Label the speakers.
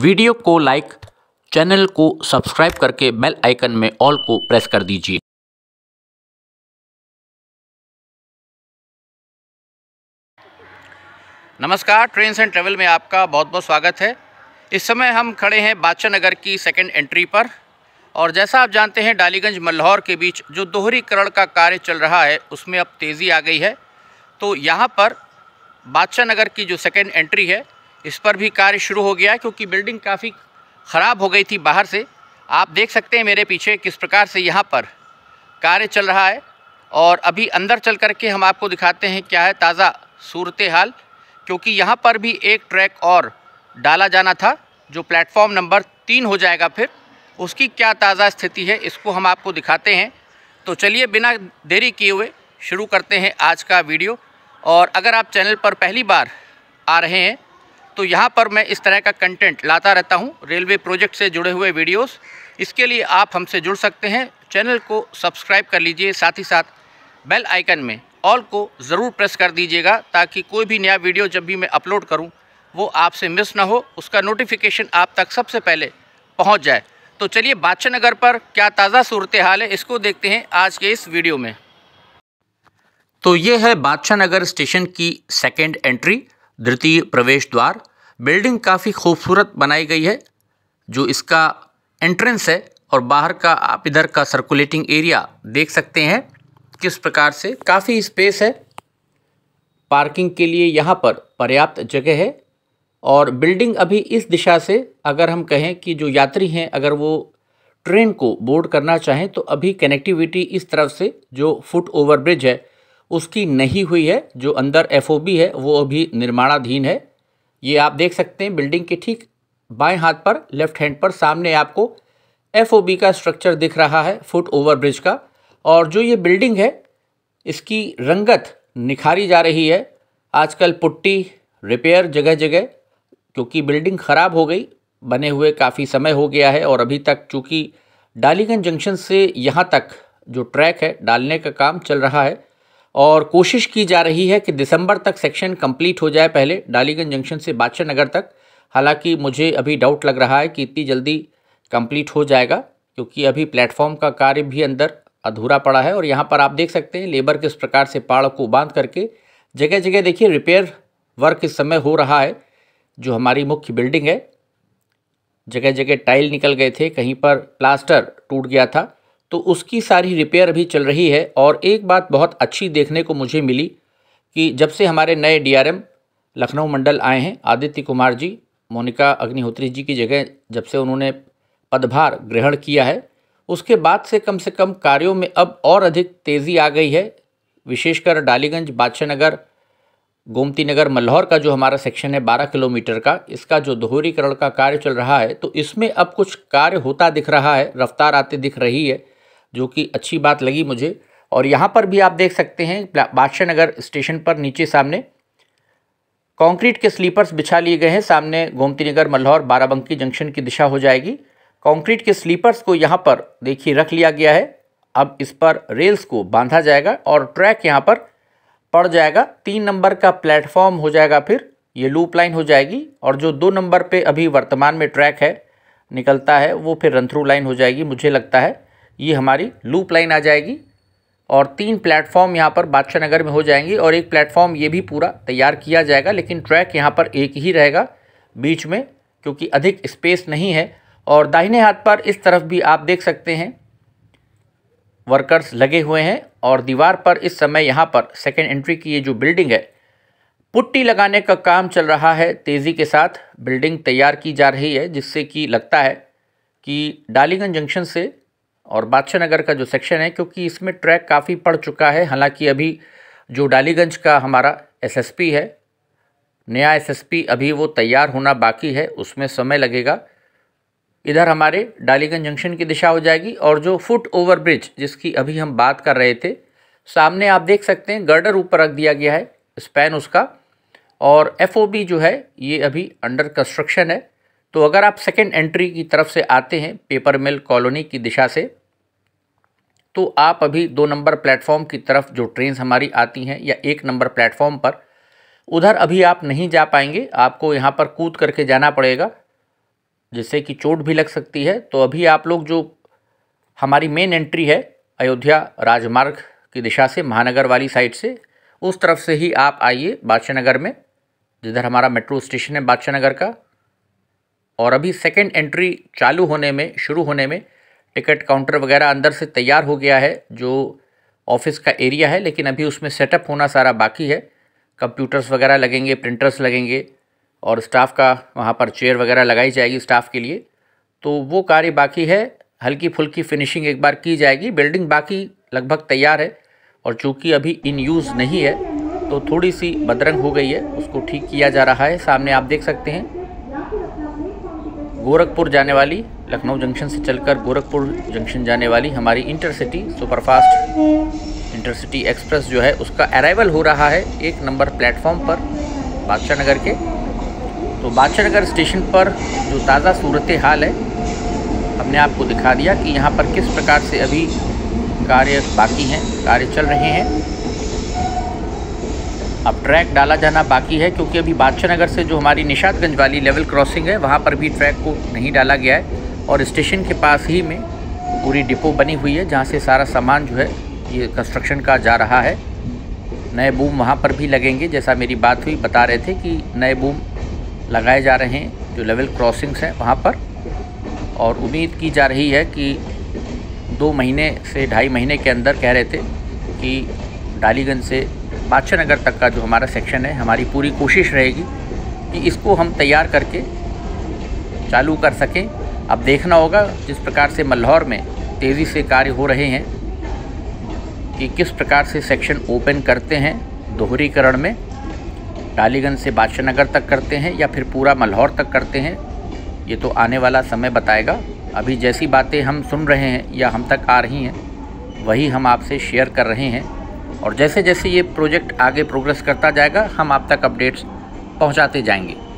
Speaker 1: video को like channel को subscribe करके बेल आइकन में ऑल को प्रेस कर दीजिए नमस्कार ट्रेन एंड ट्रेवल में आपका बहुत बहुत स्वागत है इस समय हम खड़े हैं बादशाह नगर की सेकेंड एंट्री पर और जैसा आप जानते हैं डालीगंज मल्हौर के बीच जो दोहरीकरण का कार्य चल रहा है उसमें अब तेज़ी आ गई है तो यहाँ पर बादशाह नगर की जो सेकेंड एंट्री है इस पर भी कार्य शुरू हो गया क्योंकि बिल्डिंग काफ़ी ख़राब हो गई थी बाहर से आप देख सकते हैं मेरे पीछे किस प्रकार से यहाँ पर कार्य चल रहा है और अभी अंदर चल करके हम आपको दिखाते हैं क्या है ताज़ा सूरत हाल क्योंकि यहाँ पर भी एक ट्रैक और डाला जाना था जो प्लेटफॉर्म नंबर तीन हो जाएगा फिर उसकी क्या ताज़ा स्थिति है इसको हम आपको दिखाते हैं तो चलिए बिना देरी किए हुए शुरू करते हैं आज का वीडियो और अगर आप चैनल पर पहली बार आ रहे हैं तो यहाँ पर मैं इस तरह का कंटेंट लाता रहता हूँ रेलवे प्रोजेक्ट से जुड़े हुए वीडियोस इसके लिए आप हमसे जुड़ सकते हैं चैनल को सब्सक्राइब कर लीजिए साथ ही साथ बेल आइकन में ऑल को ज़रूर प्रेस कर दीजिएगा ताकि कोई भी नया वीडियो जब भी मैं अपलोड करूँ वो आपसे मिस ना हो उसका नोटिफिकेशन आप तक सबसे पहले पहुँच जाए तो चलिए बादशाह नगर पर क्या ताज़ा सूरत हाल है इसको देखते हैं आज के इस वीडियो में तो ये है बादशाह नगर स्टेशन की सेकेंड एंट्री द्वितीय प्रवेश द्वार बिल्डिंग काफ़ी खूबसूरत बनाई गई है जो इसका एंट्रेंस है और बाहर का आप इधर का सर्कुलेटिंग एरिया देख सकते हैं किस प्रकार से काफ़ी स्पेस है पार्किंग के लिए यहाँ पर पर्याप्त जगह है और बिल्डिंग अभी इस दिशा से अगर हम कहें कि जो यात्री हैं अगर वो ट्रेन को बोर्ड करना चाहें तो अभी कनेक्टिविटी इस तरफ से जो फुट ओवरब्रिज है उसकी नहीं हुई है जो अंदर एफ है वो अभी निर्माणाधीन है ये आप देख सकते हैं बिल्डिंग के ठीक बाएं हाथ पर लेफ्ट हैंड पर सामने आपको एफ का स्ट्रक्चर दिख रहा है फुट ओवर ब्रिज का और जो ये बिल्डिंग है इसकी रंगत निखारी जा रही है आजकल पुट्टी रिपेयर जगह जगह क्योंकि बिल्डिंग ख़राब हो गई बने हुए काफ़ी समय हो गया है और अभी तक चूँकि डालीगंज जंक्शन से यहाँ तक जो ट्रैक है डालने का काम चल रहा है और कोशिश की जा रही है कि दिसंबर तक सेक्शन कंप्लीट हो जाए पहले डालीगंज जंक्शन से बादशाह नगर तक हालांकि मुझे अभी डाउट लग रहा है कि इतनी जल्दी कंप्लीट हो जाएगा क्योंकि अभी प्लेटफॉर्म का कार्य भी अंदर अधूरा पड़ा है और यहाँ पर आप देख सकते हैं लेबर किस प्रकार से पहाड़ को बांध करके जगह जगह देखिए रिपेयर वर्क इस समय हो रहा है जो हमारी मुख्य बिल्डिंग है जगह जगह टाइल निकल गए थे कहीं पर प्लास्टर टूट गया था तो उसकी सारी रिपेयर भी चल रही है और एक बात बहुत अच्छी देखने को मुझे मिली कि जब से हमारे नए डीआरएम लखनऊ मंडल आए हैं आदित्य कुमार जी मोनिका अग्निहोत्री जी की जगह जब से उन्होंने पदभार ग्रहण किया है उसके बाद से कम से कम कार्यों में अब और अधिक तेज़ी आ गई है विशेषकर डालीगंज बादशाह नगर गोमती नगर मल्हौर का जो हमारा सेक्शन है बारह किलोमीटर का इसका जो दोहरीकरण का कार्य चल रहा है तो इसमें अब कुछ कार्य होता दिख रहा है रफ्तार आते दिख रही है जो कि अच्छी बात लगी मुझे और यहाँ पर भी आप देख सकते हैं बादशाह नगर स्टेशन पर नीचे सामने कंक्रीट के स्लीपर्स बिछा लिए गए हैं सामने गोमती नगर मल्हौर बाराबंकी जंक्शन की दिशा हो जाएगी कंक्रीट के स्लीपर्स को यहाँ पर देखिए रख लिया गया है अब इस पर रेल्स को बांधा जाएगा और ट्रैक यहाँ पर पड़ जाएगा तीन नंबर का प्लेटफॉर्म हो जाएगा फिर ये लूप लाइन हो जाएगी और जो दो नंबर पर अभी वर्तमान में ट्रैक है निकलता है वो फिर रन थ्रू लाइन हो जाएगी मुझे लगता है ये हमारी लूप लाइन आ जाएगी और तीन प्लेटफॉर्म यहाँ पर बादशाह नगर में हो जाएंगी और एक प्लेटफॉर्म ये भी पूरा तैयार किया जाएगा लेकिन ट्रैक यहाँ पर एक ही रहेगा बीच में क्योंकि अधिक स्पेस नहीं है और दाहिने हाथ पर इस तरफ भी आप देख सकते हैं वर्कर्स लगे हुए हैं और दीवार पर इस समय यहाँ पर सेकेंड एंट्री की ये जो बिल्डिंग है पुट्टी लगाने का काम चल रहा है तेज़ी के साथ बिल्डिंग तैयार की जा रही है जिससे कि लगता है कि डालीगंज जंक्शन से और बादशाह नगर का जो सेक्शन है क्योंकि इसमें ट्रैक काफ़ी पड़ चुका है हालांकि अभी जो डालीगंज का हमारा एसएसपी है नया एसएसपी अभी वो तैयार होना बाकी है उसमें समय लगेगा इधर हमारे डालीगंज जंक्शन की दिशा हो जाएगी और जो फुट ओवर ब्रिज जिसकी अभी हम बात कर रहे थे सामने आप देख सकते हैं गर्डर ऊपर रख दिया गया है स्पैन उसका और एफ जो है ये अभी अंडर कंस्ट्रक्शन है तो अगर आप सेकेंड एंट्री की तरफ से आते हैं पेपर मिल कॉलोनी की दिशा से तो आप अभी दो नंबर प्लेटफॉर्म की तरफ जो ट्रेन हमारी आती हैं या एक नंबर प्लेटफॉर्म पर उधर अभी आप नहीं जा पाएंगे आपको यहाँ पर कूद करके जाना पड़ेगा जिससे कि चोट भी लग सकती है तो अभी आप लोग जो हमारी मेन एंट्री है अयोध्या राजमार्ग की दिशा से महानगर वाली साइड से उस तरफ से ही आप आइए बादशाह नगर में जिधर हमारा मेट्रो स्टेशन है बादशाह नगर का और अभी सेकेंड एंट्री चालू होने में शुरू होने में टिकट काउंटर वगैरह अंदर से तैयार हो गया है जो ऑफिस का एरिया है लेकिन अभी उसमें सेटअप होना सारा बाकी है कंप्यूटर्स वगैरह लगेंगे प्रिंटर्स लगेंगे और स्टाफ का वहाँ पर चेयर वगैरह लगाई जाएगी स्टाफ के लिए तो वो कार्य बाकी है हल्की फुल्की फिनिशिंग एक बार की जाएगी बिल्डिंग बाकी लगभग तैयार है और चूँकि अभी इन यूज़ नहीं है तो थोड़ी सी बदरंग हो गई है उसको ठीक किया जा रहा है सामने आप देख सकते हैं गोरखपुर जाने वाली लखनऊ जंक्शन से चलकर गोरखपुर जंक्शन जाने वाली हमारी इंटरसिटी सुपरफास्ट इंटरसिटी एक्सप्रेस जो है उसका अराइवल हो रहा है एक नंबर प्लेटफॉर्म पर बादशाह नगर के तो बादशाह नगर स्टेशन पर जो ताज़ा सूरत हाल है हमने आपको दिखा दिया कि यहाँ पर किस प्रकार से अभी कार्य बाकी हैं कार्य चल रहे हैं अब ट्रैक डाला जाना बाकी है क्योंकि अभी बादशाह नगर से जो हमारी निषादगंज वाली लेवल क्रॉसिंग है वहाँ पर भी ट्रैक को नहीं डाला गया है और स्टेशन के पास ही में पूरी डिपो बनी हुई है जहाँ से सारा सामान जो है ये कंस्ट्रक्शन का जा रहा है नए बूम वहाँ पर भी लगेंगे जैसा मेरी बात हुई बता रहे थे कि नए बूम लगाए जा रहे हैं जो लेवल क्रॉसिंग्स हैं वहाँ पर और उम्मीद की जा रही है कि दो महीने से ढाई महीने के अंदर कह रहे थे कि डालीगंज से बादशाह नगर तक का जो हमारा सेक्शन है हमारी पूरी कोशिश रहेगी कि इसको हम तैयार करके चालू कर सकें अब देखना होगा जिस प्रकार से मल्हौर में तेज़ी से कार्य हो रहे हैं कि किस प्रकार से सेक्शन ओपन करते हैं दोहरीकरण में डालीगंज से बादशाह नगर तक करते हैं या फिर पूरा मल्हौर तक करते हैं ये तो आने वाला समय बताएगा अभी जैसी बातें हम सुन रहे हैं या हम तक आ रही हैं वही हम आपसे शेयर कर रहे हैं और जैसे जैसे ये प्रोजेक्ट आगे प्रोग्रेस करता जाएगा हम आप तक अपडेट्स पहुंचाते जाएंगे